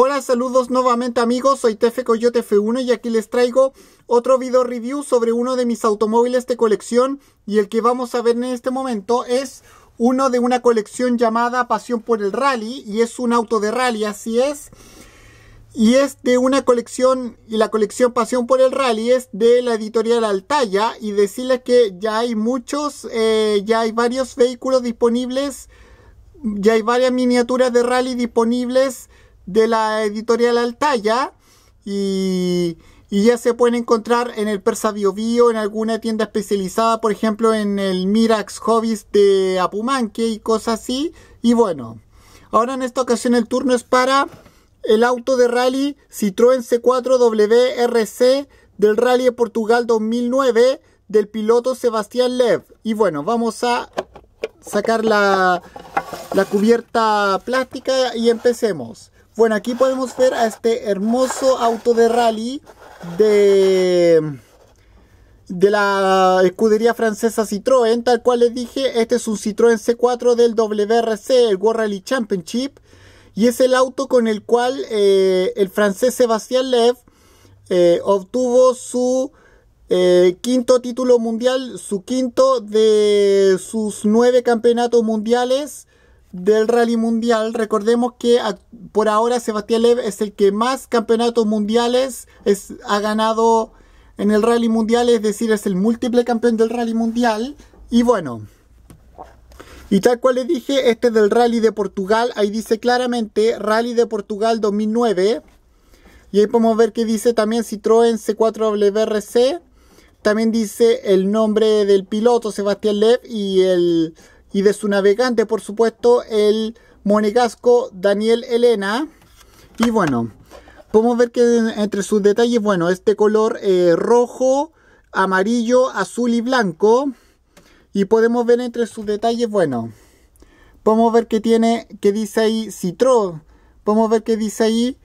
Hola, saludos nuevamente amigos, soy Tefe Coyote F1 y aquí les traigo otro video review sobre uno de mis automóviles de colección y el que vamos a ver en este momento es uno de una colección llamada Pasión por el Rally y es un auto de rally, así es. Y es de una colección, y la colección Pasión por el Rally es de la editorial Altaya y decirles que ya hay muchos, eh, ya hay varios vehículos disponibles, ya hay varias miniaturas de rally disponibles de la editorial Altaya y, y ya se pueden encontrar en el Persa Bio, en alguna tienda especializada, por ejemplo en el Mirax Hobbies de Apumanque y cosas así. Y bueno, ahora en esta ocasión el turno es para el auto de rally Citroën C4 WRC del Rally de Portugal 2009 del piloto Sebastián Lev. Y bueno, vamos a sacar la, la cubierta plástica y empecemos. Bueno, aquí podemos ver a este hermoso auto de rally de de la escudería francesa Citroën, tal cual les dije, este es un Citroën C4 del WRC, el World Rally Championship, y es el auto con el cual eh, el francés Sebastián Lev eh, obtuvo su eh, quinto título mundial, su quinto de sus nueve campeonatos mundiales, del rally mundial. Recordemos que por ahora Sebastián Lev es el que más campeonatos mundiales es, ha ganado en el rally mundial, es decir, es el múltiple campeón del rally mundial. Y bueno, y tal cual le dije, este es del rally de Portugal, ahí dice claramente rally de Portugal 2009. Y ahí podemos ver que dice también Citroën C4WRC. También dice el nombre del piloto Sebastián Lev y el y de su navegante, por supuesto, el monegasco Daniel Elena. Y bueno, podemos ver que entre sus detalles, bueno, este color eh, rojo, amarillo, azul y blanco. Y podemos ver entre sus detalles, bueno, podemos ver que tiene, que dice ahí Citroën. Podemos ver que dice ahí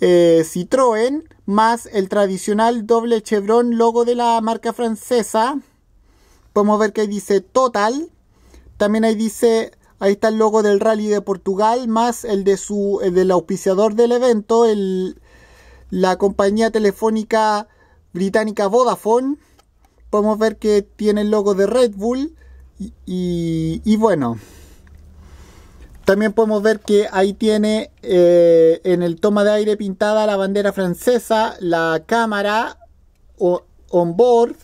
eh, Citroën, más el tradicional doble chevron logo de la marca francesa. Podemos ver que dice Total. También ahí dice, ahí está el logo del Rally de Portugal, más el de su, del auspiciador del evento, la compañía telefónica británica Vodafone. Podemos ver que tiene el logo de Red Bull. Y, bueno, también podemos ver que ahí tiene eh, en el toma de aire pintada la bandera francesa, la cámara on board.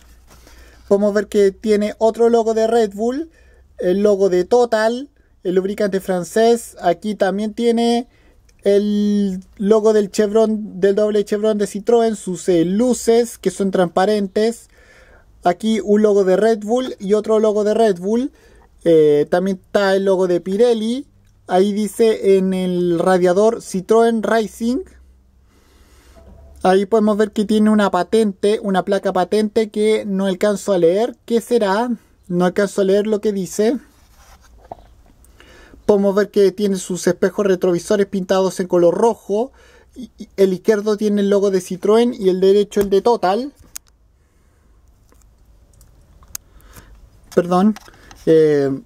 Podemos ver que tiene otro logo de Red Bull el logo de Total, el lubricante francés. Aquí también tiene el logo del chevron, del doble chevron de Citroën, sus eh, luces que son transparentes. Aquí un logo de Red Bull y otro logo de Red Bull. Eh, también está el logo de Pirelli. Ahí dice en el radiador Citroën Racing. Ahí podemos ver que tiene una patente, una placa patente que no alcanzo a leer. ¿Qué será? ¿No acaso leer lo que dice? Podemos ver que tiene sus espejos retrovisores pintados en color rojo. el izquierdo tiene el logo de Citroën y el derecho el de Total. Perdón. Eh,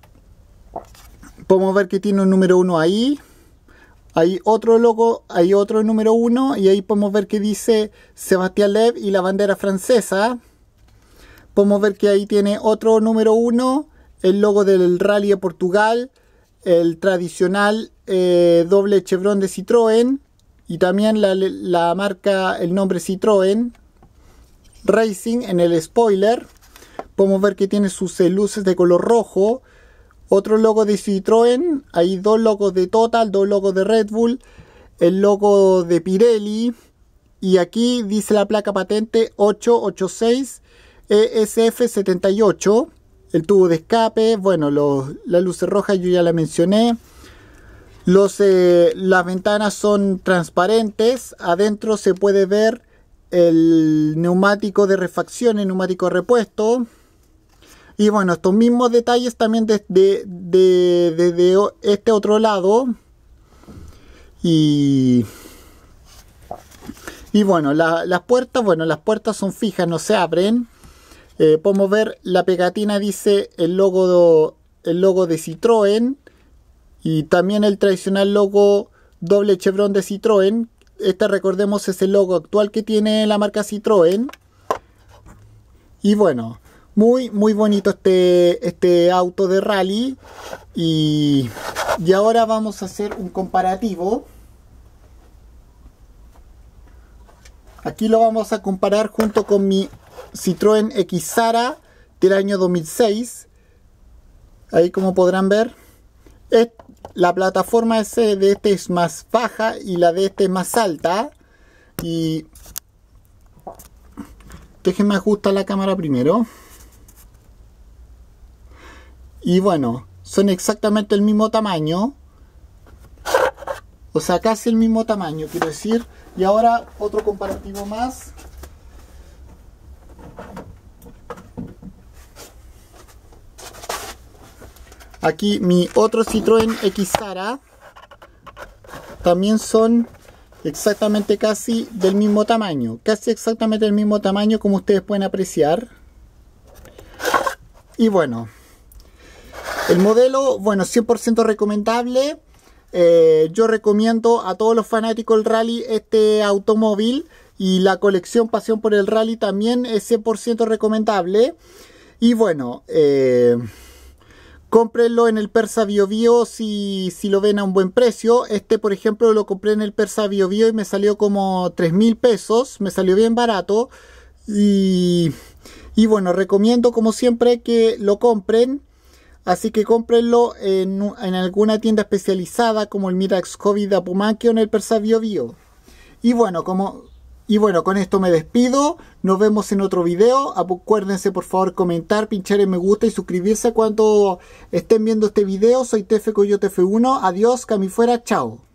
podemos ver que tiene un número uno ahí. Hay otro logo, hay otro número uno y ahí podemos ver que dice Sebastián Lev y la bandera francesa. Podemos ver que ahí tiene otro número uno, el logo del Rally de Portugal, el tradicional eh, doble Chevron de Citroën y también la, la marca, el nombre Citroën Racing en el spoiler. Podemos ver que tiene sus luces de color rojo. Otro logo de Citroën. Hay dos logos de Total, dos logos de Red Bull. El logo de Pirelli. Y aquí dice la placa patente 886 ESF78, el tubo de escape, bueno, la luz roja yo ya la mencioné. Los, eh, las ventanas son transparentes, adentro se puede ver el neumático de refacción, el neumático repuesto. Y bueno, estos mismos detalles también desde de, este otro lado. Y, bueno, las puertas, bueno, las puertas son fijas, no se abren. Eh, podemos ver la pegatina dice el logo, el logo de Citroën y también el tradicional logo doble chevron de Citroën. Este recordemos es el logo actual que tiene la marca Citroën. Y bueno, muy muy bonito este, este auto de rally. y ahora vamos a hacer un comparativo. Aquí lo vamos a comparar junto con mi Citroën Xara del año 2006. Ahí como podrán ver. la plataforma eh, de este es más baja y la de este es más alta. Y déjenme ajustar la cámara primero. Y bueno, son exactamente el mismo tamaño. O sea, casi el mismo tamaño, quiero decir. Y ahora otro comparativo más. Aquí mi otro Citroën Xara. También son exactamente casi del mismo tamaño. Casi exactamente del mismo tamaño como ustedes pueden apreciar. Y bueno. El modelo, bueno, 100% recomendable. Eh, yo recomiendo a todos los fanáticos del rally este automóvil y la colección Pasión por el Rally también es 100% recomendable. Y bueno, eh, Cómprenlo en el Persa Bio Bio si, lo ven a un buen precio. Este, por ejemplo, lo compré en el Persa Bio Bio y me salió como 3 mil pesos. Me salió bien barato. Y, y bueno, recomiendo como siempre que lo compren. Así que cómprenlo en, alguna tienda especializada como el Mirax COVID Apumanque o en el Persa Bio Bio. Y bueno, como, y bueno, con esto me despido. Nos vemos en otro video. Acuérdense por favor comentar, pinchar en me gusta y suscribirse cuando estén viendo este video. Soy Tefe Coyote F1. Adiós, cami fuera. Chao.